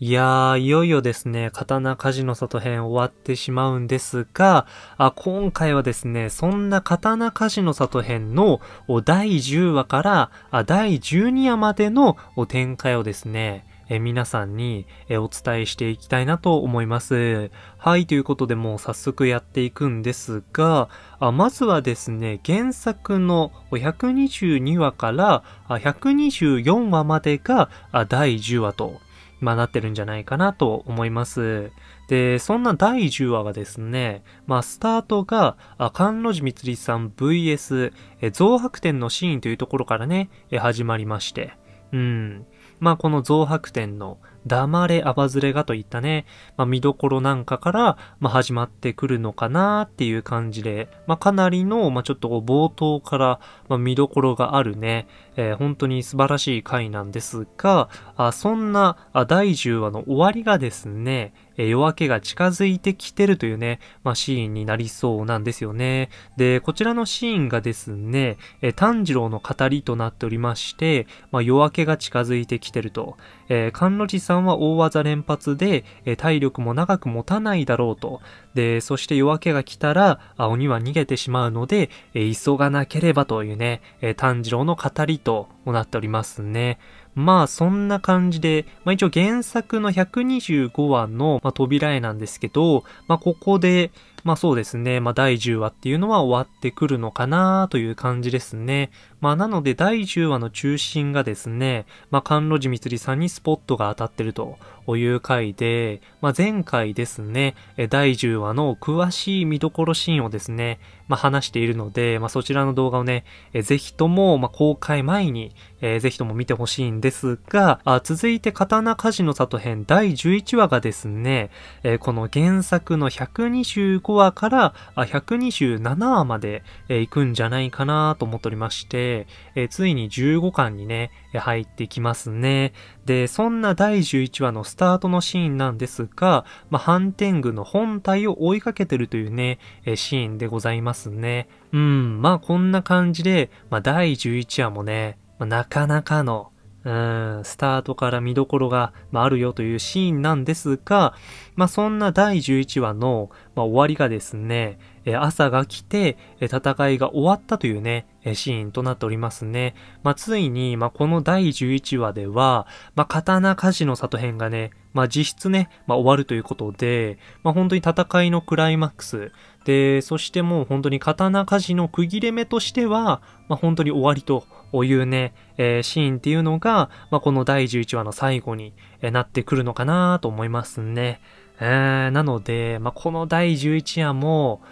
いやー、いよいよですね、刀鍛冶の里編終わってしまうんですが、あ今回はですね、そんな刀鍛冶の里編の第10話からあ第12話までの展開をですね、え皆さんにえお伝えしていきたいなと思います。はい、ということでもう早速やっていくんですが、あまずはですね、原作の122話から124話までが第10話とまあ、なってるんじゃないかなと思います。で、そんな第10話がですね、まあ、スタートが、あ、関路寺光さん VS、え増白店のシーンというところからね、え始まりまして、うん。まあ、この増白店の、黙れ、あばずれがといったね、まあ、見どころなんかから、まあ、始まってくるのかなっていう感じで、まあ、かなりの、まあ、ちょっと冒頭から、まあ、見どころがあるね、えー、本当に素晴らしい回なんですが、あそんなあ第10話の終わりがですね、夜明けが近づいてきてるというね、まあ、シーンになりそうなんですよね。で、こちらのシーンがですね、え炭治郎の語りとなっておりまして、まあ、夜明けが近づいてきてると。えー、関路寺さんは大技連発で、えー、体力も長く持たないだろうと。で、そして夜明けが来たら、鬼は逃げてしまうので、えー、急がなければというね、えー、炭治郎の語りとなっておりますね。まあそんな感じで、まあ一応原作の125話の、まあ、扉絵なんですけど、まあここで、まあそうですね。まあ第10話っていうのは終わってくるのかなという感じですね。まあなので第10話の中心がですね、まあ関路寺光さんにスポットが当たってるという回で、まあ前回ですね、第10話の詳しい見どころシーンをですね、まあ話しているので、まあそちらの動画をね、ぜひとも、まあ公開前に、えー、ぜひとも見てほしいんですが、あ続いて刀鍛冶の里編第11話がですね、えー、この原作の125 105話から127話まで、行くんじゃないかなと思っておりまして、ついに15巻にね、入ってきますね。で、そんな第11話のスタートのシーンなんですが、まあ、ハンテングの本体を追いかけてるというね、シーンでございますね。うん、まあこんな感じで、まあ、第11話もね、まあ、なかなかのうん、スタートから見どころが、まあ、あるよというシーンなんですが、まあ、そんな第11話の、まあ、終わりがですね、え朝が来て、え戦いが終わったというね、えシーンとなっておりますね。まあ、ついに、まあ、この第11話では、まあ、刀鍛冶の里編がね、まあ、実質ね、まあ、終わるということで、まあ、本当に戦いのクライマックス、で、そしてもう本当に刀鍛冶の区切れ目としては、まあ、本当に終わりというね、えー、シーンっていうのが、まあ、この第11話の最後になってくるのかなと思いますね。えー、なので、まあ、この第11話も、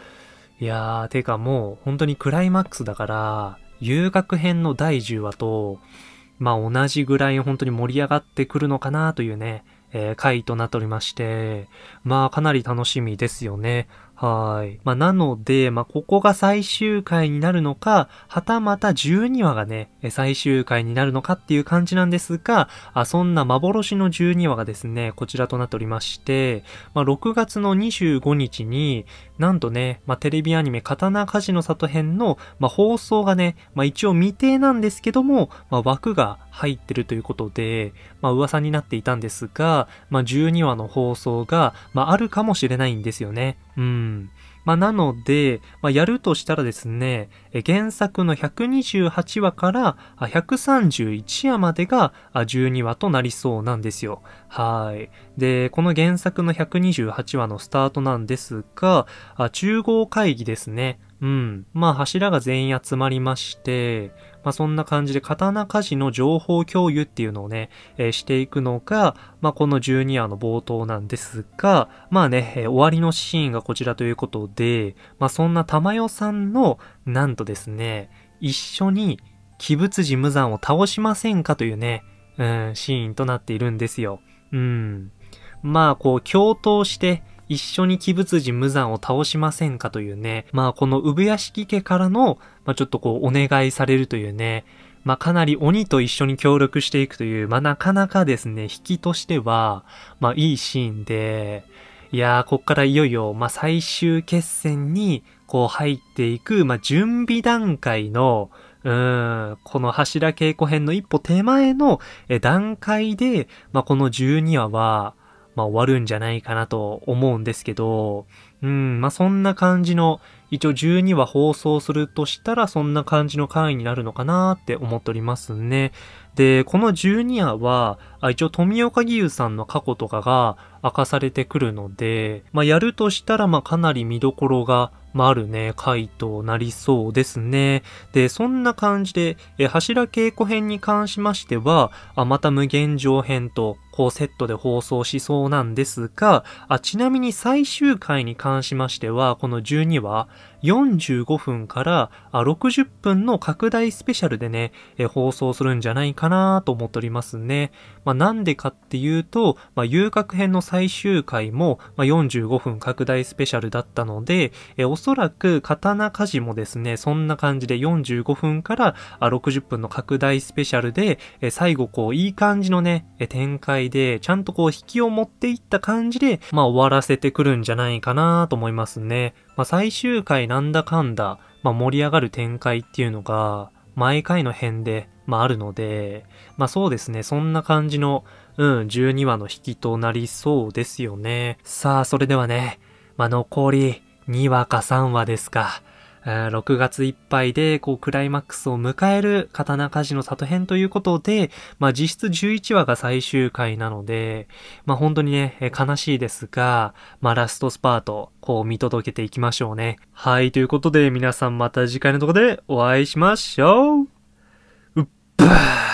いやー、てかもう本当にクライマックスだから、遊楽編の第10話と、まあ、同じぐらい本当に盛り上がってくるのかなというね、えー、回となっておりまして、まあ、かなり楽しみですよね。はい。まあ、なので、まあ、ここが最終回になるのか、はたまた12話がね、最終回になるのかっていう感じなんですが、あそんな幻の12話がですね、こちらとなっておりまして、まあ、6月の25日に、なんとね、まあ、テレビアニメ、刀鍛冶の里編の、まあ、放送がね、まあ、一応未定なんですけども、まあ、枠が入ってるということで、まあ、噂になっていたんですが、まあ、12話の放送が、まあ、あるかもしれないんですよね。うん。。まあ、なので、まあ、やるとしたらですね、原作の128話から131話までが12話となりそうなんですよ。はい。で、この原作の128話のスタートなんですが、中央会議ですね。うん。まあ、柱が全員集まりまして、まあ、そんな感じで刀鍛冶の情報共有っていうのをね、えー、していくのが、まあ、この12話の冒頭なんですが、まあね、えー、終わりのシーンがこちらということで、まあ、そんな玉代さんの、なんとですね、一緒に鬼物寺無惨を倒しませんかというね、うん、シーンとなっているんですよ。うん。まあ、こう、共闘して、一緒に鬼仏寺無惨を倒しませんかというね、まあこの産屋敷家からの、まあちょっとこうお願いされるというね、まあ、かなり鬼と一緒に協力していくという、まあ、なかなかですね、引きとしては、まあ、いいシーンで、いやー、こっからいよいよ、まあ、最終決戦に、こう入っていく、まあ、準備段階の、うん、この柱稽古編の一歩手前の段階で、まあ、この12話は、まあ、終わるんじゃないかなと思うんですけど、うん、まあ、そんな感じの、一応12話放送するとしたら、そんな感じの回になるのかなって思っておりますね。で、この12話は、あ一応富岡義勇さんの過去とかが明かされてくるので、まあ、やるとしたら、ま、かなり見どころが、まあ、あるね、回となりそうですね。で、そんな感じで、え柱稽古編に関しましては、あまた無限上編と、こうセットで放送しそうなんですが、あちなみに最終回に関しましては、この12話、45分から60分の拡大スペシャルでね、放送するんじゃないかなと思っておりますね。まあ、なんでかっていうと、まあ、遊楽編の最終回も、まあ、45分拡大スペシャルだったので、おそらく刀鍛冶もですね、そんな感じで45分から60分の拡大スペシャルで、最後こういい感じのね、展開態で、ちゃんとこう引きを持っていった感じで、まあ終わらせてくるんじゃないかなと思いますね。まあ最終回なんだかんだ、まあ盛り上がる展開っていうのが、毎回の辺で、まああるので、まあそうですね、そんな感じの、うん、12話の引きとなりそうですよね。さあ、それではね、まあ残り2話か3話ですか。6月いっぱいで、こう、クライマックスを迎える刀鍛冶の里編ということで、まあ、実質11話が最終回なので、まあ、本当にね、悲しいですが、まあ、ラストスパート、こう、見届けていきましょうね。はい、ということで、皆さんまた次回のとこでお会いしましょううっばー